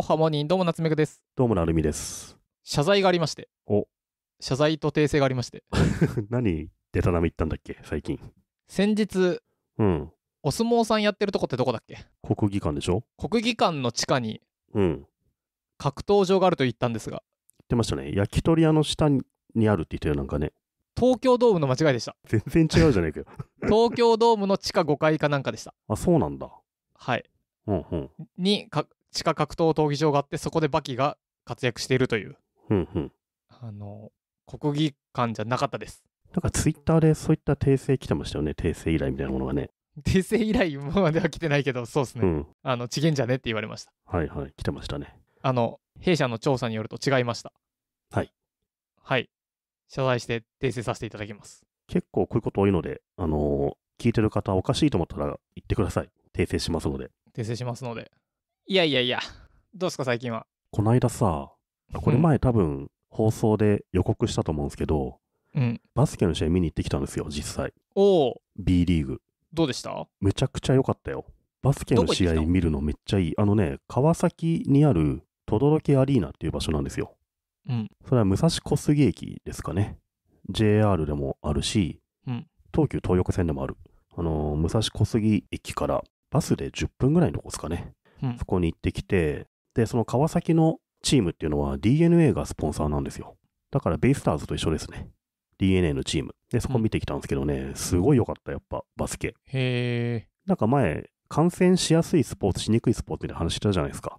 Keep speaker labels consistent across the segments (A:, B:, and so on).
A: おはニーどうも夏目くです。
B: どうもなるみです。謝罪がありまして。お。謝罪と訂正がありまして。何、でたなめ行ったんだっけ、最近。先日、うん。
A: お相撲さんやってるとこってどこだっけ
B: 国技館でしょ
A: 国技館の地下に、
B: うん。格闘場があると言ったんですが。言ってましたね。焼き鳥屋の下にあるって言ったよ、なんかね。東京ドームの間違いでした。全然違うじゃねえかよ。東京ドームの地
A: 下5階かなんかでした。あ、そうなんだ。はい。うんうん。に、か、地下格闘闘技場があって、そこでバキが活躍しているという、うんうん。あの、国技館じゃなかったです。
B: なんかツイッターでそういった訂正来てましたよね。訂正依頼みたいなもの
A: がね。訂正以来今までは来てないけど、そうですね。うん。あの、違えんじゃねって言われました。はいはい。来てましたね。あの、弊社の調査によると違いました。はい。はい。謝罪して訂正させていただきます。
B: 結構こういうこと多いので、あのー聞いてる方おかしいと思ったら言ってください。訂正しますので。
A: 訂正しますので。いやいやいや、どうすか最近は。
B: こないださ、これ前多分放送で予告したと思うんですけど、うん。バスケの試合見に行ってきたんですよ、実際。おお、B リーグ。どうでしためちゃくちゃ良かったよ。バスケの試合見るのめっちゃいい。あのね、川崎にある、等々力アリーナっていう場所なんですよ。うん。それは武蔵小杉駅ですかね。JR でもあるし、うん東急東横線でもある。あのー武蔵小杉駅からバスで10分ぐらいのとこですかね。そこに行ってきて、で、その川崎のチームっていうのは DNA がスポンサーなんですよ。だからベイスターズと一緒ですね。DNA のチーム。で、そこ見てきたんですけどね、すごい良かった、やっぱ、バスケ。へー。なんか前、感染しやすいスポーツ、しにくいスポーツみたいな話してたじゃないですか。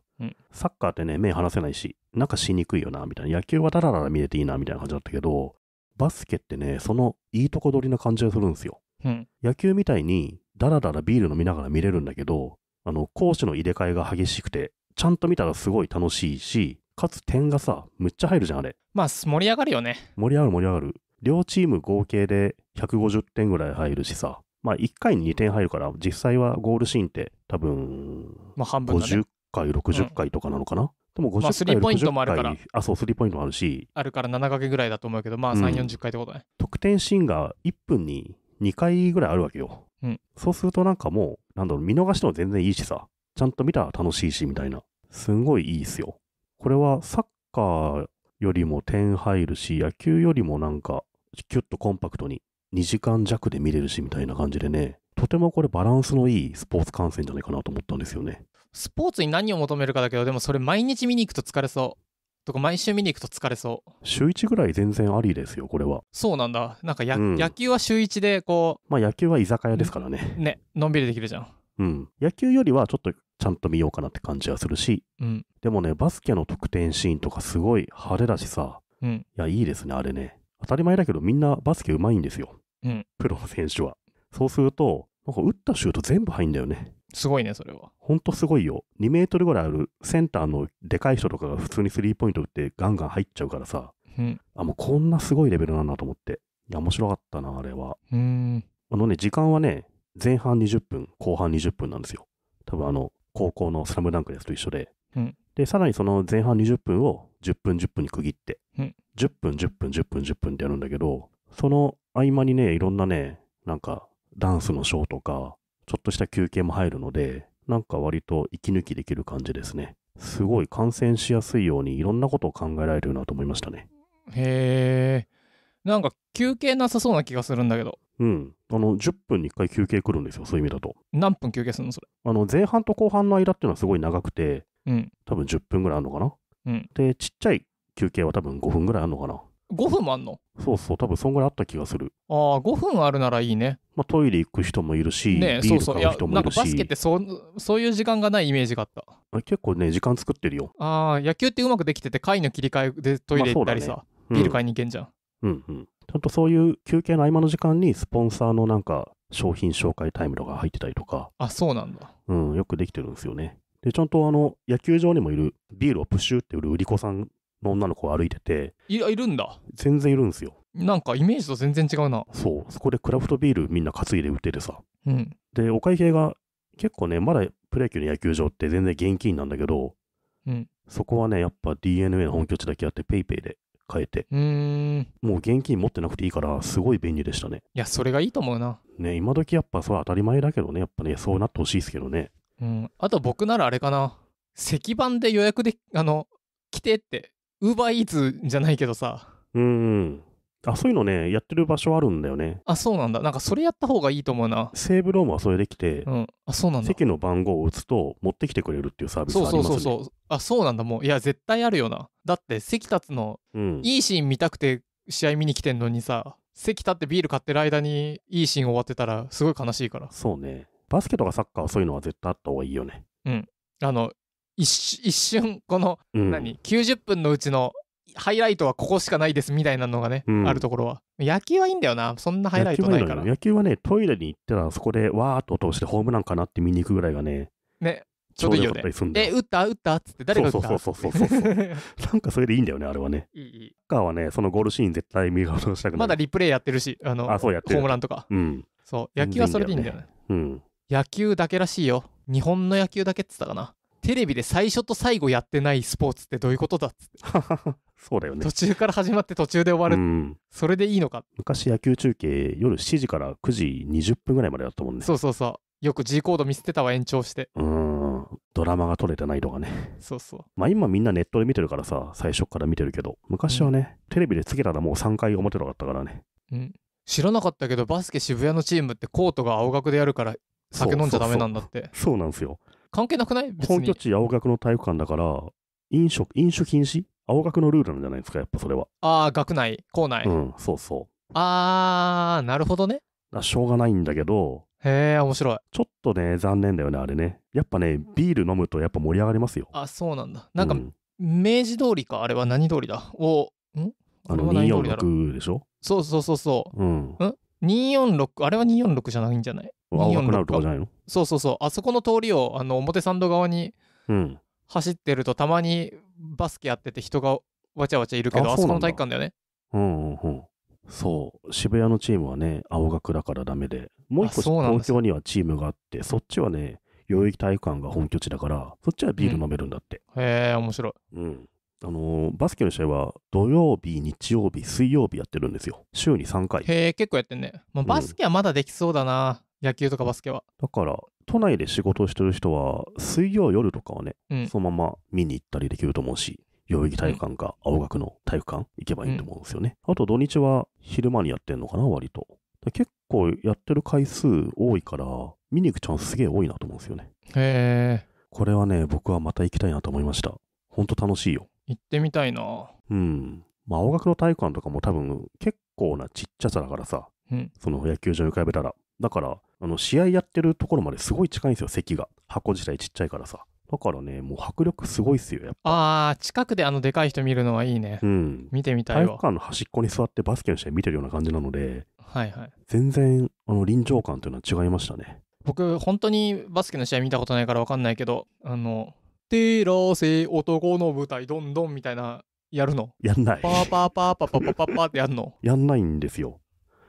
B: サッカーってね、目離せないし、なんかしにくいよな、みたいな。野球はダラダラ見れていいな、みたいな感じだったけど、バスケってね、そのいいとこ取りな感じがするんですよ。うん、野球みたいに、ダラダラビール飲みながら見れるんだけど、あの、講師の入れ替えが激しくて、ちゃんと見たらすごい楽しいし、かつ点がさ、むっちゃ入るじゃん、あれ。
A: まあ、盛り上がるよね。
B: 盛り上がる盛り上がる。両チーム合計で150点ぐらい入るしさ、まあ1回に2点入るから、実際はゴールシーンって多分、まあ半分だね50回、60回とかなのかな、でも50回、まあスリーポイントもあるからあ、そう、スリーポイントもあるし、
A: あるから7かけぐらいだと思うけど、まあ3、うん40回ってことね。
B: 得点シーンが1分に2回ぐらいあるわけよ。うん、そうするとなんかもう、なんだろう、見逃しても全然いいしさ、ちゃんと見たら楽しいしみたいな、すんごいいいっすよ。これはサッカーよりも点入るし、野球よりもなんか、キュッとコンパクトに2時間弱で見れるしみたいな感じでね、とてもこれバランスのいいスポーツ観戦じゃないかなと思ったんですよね。
A: スポーツに何を求めるかだけど、でもそれ毎日見に行くと疲れそう。とか毎週見に行くと疲れそう。
B: 週1ぐらい全然ありですよ、こ
A: れは。そうなんだ。なんか、うん、野球は週1で、こ
B: う。まあ野球は居酒屋ですからね。
A: ね、のんびりできるじゃん。
B: うん。野球よりはちょっとちゃんと見ようかなって感じはするし、うん、でもね、バスケの得点シーンとかすごい派手だしさ、うん、いや、いいですね、あれね。当たり前だけど、みんなバスケうまいんですよ、うん、プロの選手は。そうすると、なんか打ったシュート全部入んだよね。すごいね、それは。ほんとすごいよ。2メートルぐらいあるセンターのでかい人とかが普通にスリーポイント打ってガンガン入っちゃうからさ、うん、あ、もうこんなすごいレベルなんだと思って。いや、面白かったな、あれは。うん。あのね、時間はね、前半20分、後半20分なんですよ。多分あの、高校のスラムダンクですと一緒で。うん、で、さらにその前半20分を10分10分に区切って、うん、10分10分10分10分ってやるんだけど、その合間にね、いろんなね、なんか、ダンスのショーとか、ちょっとした休憩も入るので、なんか割と息抜きできる感じですね。すごい感染しやすいようにいろんなことを考えられるなと思いましたね。
A: へえ。なんか休憩なさそうな気がするんだけど。
B: うん。あの、10分に1回休憩来るんですよ、そういう意味だと。何
A: 分休憩するのそれ。
B: あの、前半と後半の間っていうのはすごい長くて、うん。多分10分ぐらいあるのかな。うん。で、ちっちゃい休憩は多分5分ぐらいあるのかな。
A: 5分もあんの
B: そうそう、多分そんぐらいあった気がする。ああ、5分あるならいいね。まあ、トイレ行く人もいるし、ねビール買う人もいるし。なんかバスケって
A: そそういう時間がないイメージがあっ
B: た。結構ね、時間作ってるよ。
A: ああ、野球ってうまくできてて、回の切り替えでトイレ行ったりさ、まあねうん、ビール買いに行けんじゃん。
B: うんうん。ちゃんとそういう休憩の合間の時間に、スポンサーのなんか、商品紹介タイムとか入ってたりとか。あ、そうなんだ。うん、よくできてるんですよね。で、ちゃんとあの、野球場にもいるビールをプシュって売る売り子さんの女の子が歩いてて、い
A: いるんだ。
B: 全然いるんですよ。なんかイメージと全然違うな。そう。そこでクラフトビールみんな担いで売っててさ。うん。で、お会計が結構ね、まだプロ野球の野球場って全然現金なんだけど、うん。そこはね、やっぱ DNA の本拠地だけあって、ペイペイで買えて。
A: うん。
B: もう現金持ってなくていいから、すごい便利でしたね。
A: いや、それがいいと思うな。
B: ね、今時やっぱそれは当たり前だけどね、やっぱね、そうなってほしいですけどね。
A: うん。あと僕ならあれかな。石板で予約で、あの、来てってウーバーイーツじゃないけどさ。
B: うん。あ、そういうのね、やってる場所あるんだよね。あ、そうなんだ。なんかそれやった方がいいと思うな。セーブロームはそれできて、うん。あ、そうなんだ。席の番号を打つと持ってきてくれるっていうサービスありますね。そうそうそうそ
A: う。あ、そうなんだ。もう、いや、絶対あるよな。だって席立つの、うん、いいシーン見たくて試合見に来てんのにさ、席立ってビール買ってる間にいいシーン終わってたらすごい悲しいから。そうね。
B: バスケとかサッカーはそういうのは絶対あった方がいいよね。
A: うん。あの、一一瞬この、うん、何90分のうちのハイライトはここしかないですみたいなのがね、うん、あるところは。野球はいいんだよな、そんなハイライトないから。
B: 野球はね、トイレに行ったら、そこでわーっと落としてホームランかなって見に行くぐらいがね、ね、ちょうどいいよね。え、打っ
A: た打ったっつって、誰が打ったそうそうそうそうそう。な
B: んかそれでいいんだよね、あれはね。いい、カーはね、そのゴールシーン絶対見ようとしたくない。まだリプレイやってるし、あの、あそうやってホームランとか。うん。そう、野球はそれでいいんだよね。いいよねうん。
A: 野球だけらしいよ。日本の野球だけっつったかな。テレビで最初と最後やってないスポーツってどういうことだっつって。
B: そうだよね。途中から始まって途中で終わうる。ん。それでいいのか。昔野球中継、夜7時から9時20分ぐらいまでだったもんね。そうそう
A: そう。よく G コード見せてたわ、延長して。う
B: ん。ドラマが撮れてないとかね。そうそう。まあ今みんなネットで見てるからさ、最初から見てるけど、昔はね、テレビでつけたらもう3回表とかったからね。
A: うん、知らなかったけどバスケ渋谷のチームってコートが青学でやるから
B: 酒飲んじゃダメなんだってそうそうそうそうなんですよ。
A: 関係なくない本拠
B: 地青学の体育館だから、飲食、飲酒禁止青学のルールなんじゃないですか、やっぱそれは。
A: ああ、学内、校内。うん、そうそう。
B: ああなるほどね。しょうがないんだけど、へえ、面白い。ちょっとね、残念だよね、あれね。やっぱね、ビール飲むとやっぱ盛り上がりますよ。
A: あ、そうなんだ。なんか、うん、明治通りか、あれは何通りだお。んあの、246でしょそうそうそうそう。うん。ん246あれは246じゃないんじゃない青くなとかじゃないのそうそうそうあそこの通りをあの表参道側に走ってると、たまにバスケやってて人がわちゃわちゃいるけどあそこの体育館だよね
B: うんうんうんそう渋谷のチームはね青学だからダメでもう一個東京にはチームがあってそっちはね代々木体育館が本拠地だからそっちはビール飲めるんだって、うん、へえ面白い、うん、あの、バスケの試合は土曜日、日曜日、水曜日やってるんですよ。週に3回。へ
A: え、結構やってんね。まあ、バスケはまだできそうだな、うん、野球とかバスケは。
B: だから、都内で仕事をしてる人は、水曜夜とかはね、うん、そのまま見に行ったりできると思うし、代々木体育館か青学の体育館行けばいいと思うんですよね。うん、あと土日は昼間にやってんのかな、割と。結構やってる回数多いから、見に行くチャンスすげえ多いなと思うんですよね。へえ。これはね、僕はまた行きたいなと思いました。ほんと楽しいよ。行ってみたいな。うん。まあ、青学の体育館とかも多分結構なちっちゃさだからさ、うん、その野球場に比べたら。だから、あの、試合やってるところまですごい近いんですよ、席が。箱自体ちっちゃいからさ。だからね、もう迫力すごいっすよ、やっ
A: ぱ。あー、近くであのでかい人見るのはいいね。うん。見てみたいわ。体育
B: 館の端っこに座ってバスケの試合見てるような感じなので、はいはい。全然、あの、臨場感というのは違いましたね。
A: 僕、本当にバスケの試合見たことないから分かんないけど、あの、照らせ男の舞台どんどんみたいな、やるのやんない。パーパーパーパーパーパーパーパーってやるの
B: やんないんですよ。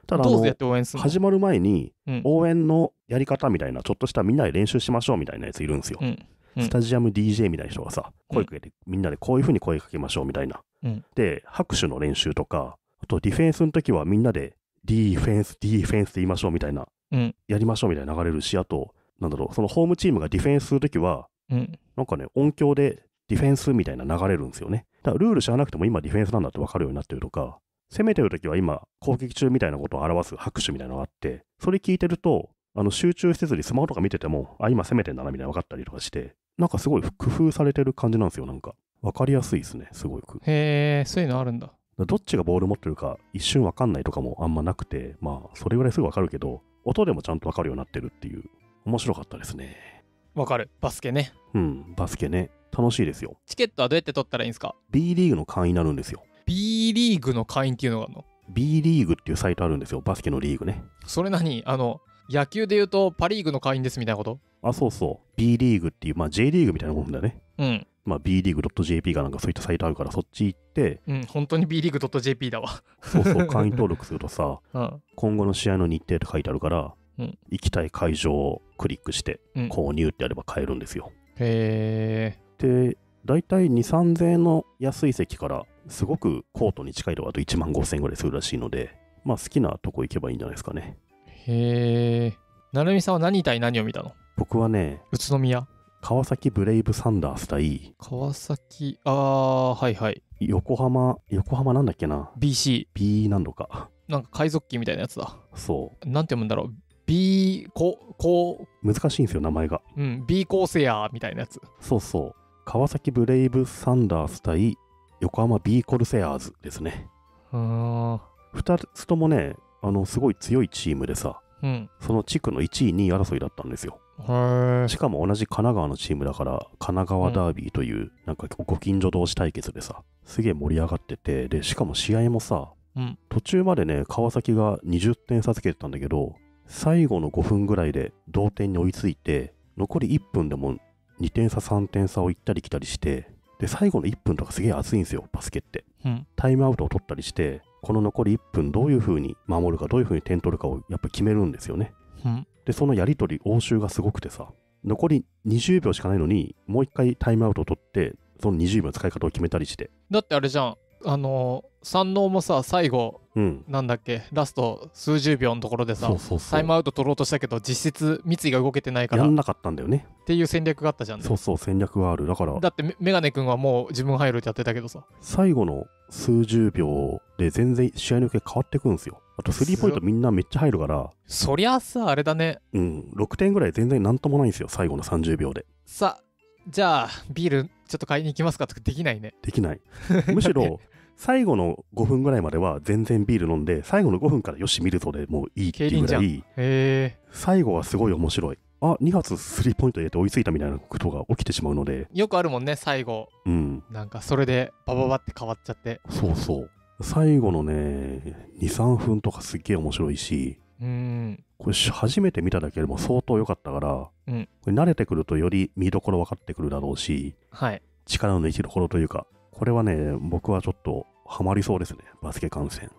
A: ただどうやって応援するの始
B: まる前に、応援のやり方みたいな、ちょっとしたみんなで練習しましょうみたいなやついるんですよ。うん。スタジアム DJ みたいな人がさ、声かけて、みんなでこういうふうに声かけましょうみたいな。うんで、拍手の練習とか、あとディフェンスの時はみんなで、ディフェンス、ディフェンスって言いましょうみたいな、うんやりましょうみたいな流れるし、あと、なんだろう、そのホームチームがディフェンスする時は、うん、なんかね、音響でディフェンスみたいな流れるんですよね。だからルール知らなくても今ディフェンスなんだって分かるようになってるとか、攻めてる時は今攻撃中みたいなことを表す拍手みたいなのがあって、それ聞いてると、あの集中せずにスマホとか見てても、あ、今攻めてんだなみたいな分かったりとかして、なんかすごい工夫されてる感じなんですよ、なんか。分かりやすいですね、すごく。へえ、そういうのあるんだ。どっちがボール持ってるか一瞬分かんないとかもあんまなくて、まあ、それぐらいすぐ分かるけど、音でもちゃんと分かるようになってるっていう、面白かったですね。
A: わかるバスケね
B: うんバスケね楽しいですよチ
A: ケットはどうやって取ったらいいんですか
B: B リーグの会員になるんですよ B リーグの会員っていうのがあるの B リーグっていうサイトあるんですよバスケのリーグねそれ何あの野
A: 球でいうとパ・リーグの
B: 会員ですみたいなことあそうそう B リーグっていうまあ J リーグみたいなもんだねうんまあ、B リーグ .jp がなんかそういったサイトあるからそっち行って
A: うん本当に B リーグ .jp だわそうそう会員
B: 登録するとさ、うん、今後の試合の日程って書いてあるから行きたい会場をクリックして、購入ってやれば買えるんですよ。うん、へえ。で、大体2、3000円の安い席から、すごくコートに近いとあと1万5000円ぐらいするらしいので、まあ好きなとこ行けばいいんじゃないですかね。
A: へえ。なるみさんは何対何を見たの
B: 僕はね、宇都宮。川崎ブレイブサンダース対川崎ああはいはい横浜横浜なんだっけな BCB 何度か
A: なんか海賊旗みたいなやつだそうなんて読むんだ
B: ろう B ここ難しいんですよ名前がう
A: ん B コーセアーみたいなやつ
B: そうそう川崎ブレイブサンダース対横浜 B コルセアーズですねうん2つともねあのすごい強いチームでさ、うん、その地区の1位2位争いだったんですよしかも同じ神奈川のチームだから神奈川ダービーという、うん、なんかご近所同士対決でさすげえ盛り上がっててでしかも試合もさ、うん、途中までね川崎が20点差つけてたんだけど最後の5分ぐらいで同点に追いついて、残り1分でも2点差、3点差を行ったり来たりして、で、最後の1分とかすげえ熱いんですよ、バスケって。うん、タイムアウトを取ったりして、この残り1分どういうふうに守るか、どういうふうに点取るかをやっぱ決めるんですよね。うん、で、そのやり取り、応酬がすごくてさ、残り20秒しかないのに、もう一回タイムアウトを取って、その20秒の使い方を決めたりして。
A: だってあれじゃん、あの三能もさ最後、うん、なんだっけラスト数十秒のところでさタイムアウト取ろうとしたけど実質三井が動けてないからやんなかったんだよねっていう戦略があったじゃん、ね、そ
B: うそう戦略があるだからだ
A: ってメガネ君はもう自分入るってやってたけどさ
B: 最後の数十秒で全然試合の結果変わってくんですよあとスリーポイントみんなめっちゃ入るから
A: そりゃさあれだね
B: うん6点ぐらい全然なんともないんですよ最後の30秒で
A: さじゃあビールちょっと買いに行きますかとかできないね。
B: できない。むしろ、最後の5分ぐらいまでは全然ビール飲んで、最後の5分からよし、見るぞでもういいっていうぐらい、最後はすごい面白い。あ、2発スリーポイント入れて追いついたみたいなことが起きてしまうので。
A: よくあるもんね、最後。うん。なんかそれでバババって変わっちゃって。
B: そうそう。最後のね、2、3分とかすっげえ面白いし、
A: うん。
B: これ初めて見ただけでも相当良かったから、うん、これ慣れてくるとより見どころ分かってくるだろうし、はい、力の抜きどころというか、これはね、僕はちょっとハマりそうですね、バスケ観戦。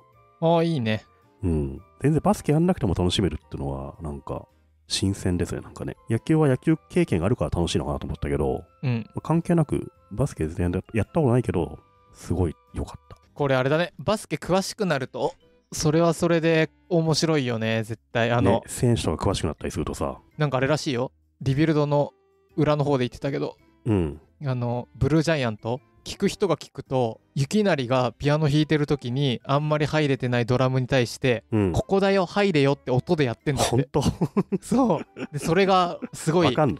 B: ああ、いいね。うん。全然バスケやんなくても楽しめるっていうのは、なんか、新鮮ですね、なんかね。野球は野球経験があるから楽しいのかなと思ったけど、うん、関係なく、バスケ全然やったことないけど、すごい良かった。
A: これあれだね、バスケ詳しくなると、それはそれで面白いよね、絶対。
B: あの、ね、選手とか詳しくなったりするとさ。
A: なんかあれらしいよ。リビルドの裏の方で言ってたけど、うん。あの、ブルージャイアント、聞く人が聞くと、雪成がピアノ弾いてる時に、あんまり入れてないドラムに対して、うん、ここだよ、入れよって音でやってんだって。本当そう。で、それがすごい。わかんの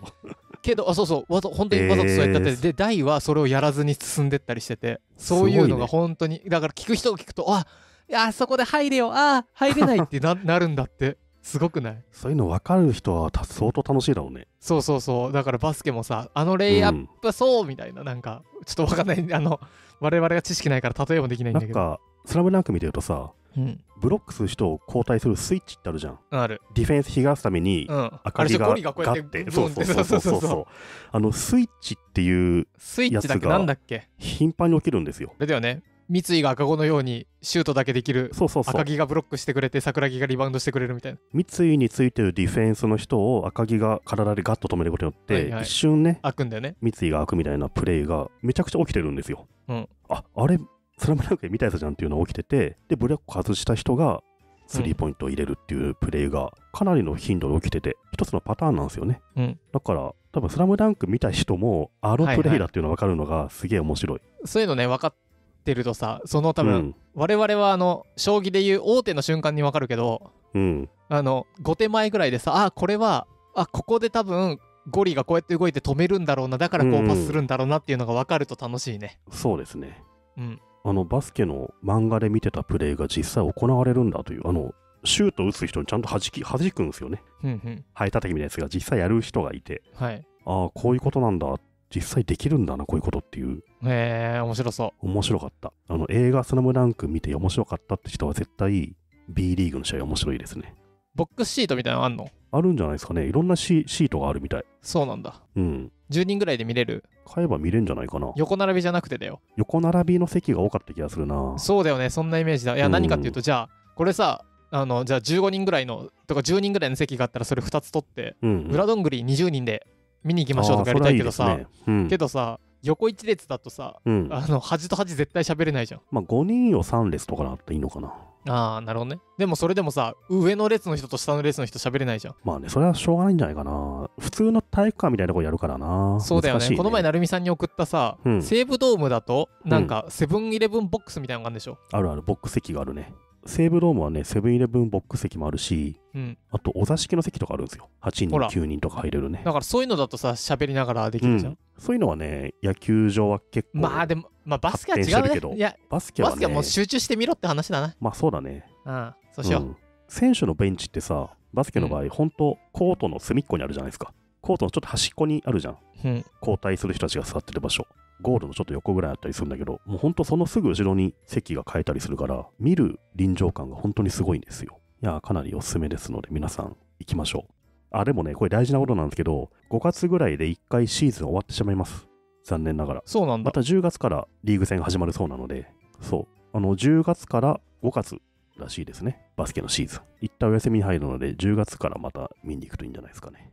A: けどあそうそうわざ本当にわざとそうやったって、えー、で大はそれをやらずに進んでったりしててそういうのが本当に、ね、だから聞く人が聞くとあいや、そこで入れよ、ああ、入れないってななるんだって。すごくないそういうの分かる人は相当楽しいだろうね。そうそうそう。だからバスケもさ、あのレイアップそうみたいな、うん、なんか、ちょっと分かんない。あの、我々が知識ないから例えもできないんだけど。なん
B: か、スラムダンク見てるとさ、うん、ブロックする人を交代するスイッチってあるじゃん。ある。ディフェンス冷やすために、うん、明かりがガッて、そうそうそうそうそう。あの、スイッチっていうスイッチだけなんだっけ頻繁に起きるんですよ。
A: だよね。三井が赤子のようにシュートだけできるそうそうそう赤木がブロックしてくれて桜木がリバウンドしてくれるみたいな
B: 三井についてるディフェンスの人を赤木が体でガッと止めることによって、はいはい一瞬ね開くんだよね三井が開くみたいなプレーがめちゃくちゃ起きてるんですよ、うんああれスラムダンクで見たやつじゃんっていうのが起きててでブロック外した人がスリーポイントを入れるっていうプレーがかなりの頻度で起きてて一つのパターンなんですよね、うんだから多分スラムダンク見た人もあのプレイだっていうの分かるのがすげえ面白い、
A: そういうのね分かっってるとさその多分、うん、我々はあの将棋でいう王手の瞬間に分かるけど、うん、あの5手前ぐらいでさあこれはあここで多分ゴリがこうやって動いて止めるんだろうなだからこうパスするんだろうなっていうのが分かると楽しいね、
B: うん、そうですねうんあのバスケの漫画で見てたプレーが実際行われるんだというあのシュート打つ人にちゃんと弾き弾くんですよね、うんうん、ハたたきみたいなやつが実際やる人がいて、はい、ああこういうことなんだっ実際できるんだな、こういうことっていう。へえ、面白そう。面白かった。あの、映画スラムダンク見て面白かったって人は絶対 B リーグの試合面白いですね。ボックスシートみたいなのあんのあるんじゃないですかね。いろんなシートがあるみたい。そうなんだ。うん。10人ぐらいで見れる買えば見れんじゃないかな。横並
A: びじゃなくてだよ。
B: 横並びの席が多かった気がするな。
A: そうだよね。そんなイメージだ。いや、何かっていうと、じゃあ、これさ、あのじゃあ15人ぐらいのとか10人ぐらいの席があったらそれ2つ取って、うんうん、裏どんぐり20人で見に行きましょうとかやりたいけどさ、ねうん、けどさ横一列だとさ、うん、あの端と端絶対喋れないじゃん
B: まあ5人を3列とかだったらいいのかなあ
A: あなるほどねでもそれでもさ上の列の人と下の列の人喋れないじゃんまあ
B: ねそれはしょうがないんじゃないかな普通の体育館みたいなとこやるからなそうだよね、ね、この
A: 前成美さんに送ったさ、うん、西武ドームだとなんかセブンイレブンボックスみたいなのがあるんでしょ、あるある
B: ボックス席があるね西武ドームはね、セブンイレブンボックス席もあるし、うん、あとお座敷の席とかあるんですよ。8人、9人とか入れる
A: ね。だからそういうのだとさ、喋りながらできるじゃん。うん、そういうのはね、
B: 野球場は結構。まあでも、
A: まあバスケは違うね。けどいや、バスケは、ね、バスケはもう集
B: 中してみろって話だな。まあそうだね。うん、そうしよう。うん、選手のベンチってさ、バスケの場合、本当コートの隅っこにあるじゃないですか。コートのちょっと端っこにあるじゃん。うん、交代する人たちが座ってる場所。ゴールのちょっと横ぐらいあったりするんだけど、もうほんとそのすぐ後ろに席が変えたりするから、見る臨場感が本当にすごいんですよ。いや、かなりおすすめですので、皆さん行きましょう。あ、でもね、これ大事なことなんですけど、5月ぐらいで1回シーズン終わってしまいます。残念ながら。そうなんだ。また10月からリーグ戦が始まるそうなので、そう。あの、10月から5月らしいですね。バスケのシーズン。一旦お休みに入るので、10月からまた見に行くといいんじゃないですかね。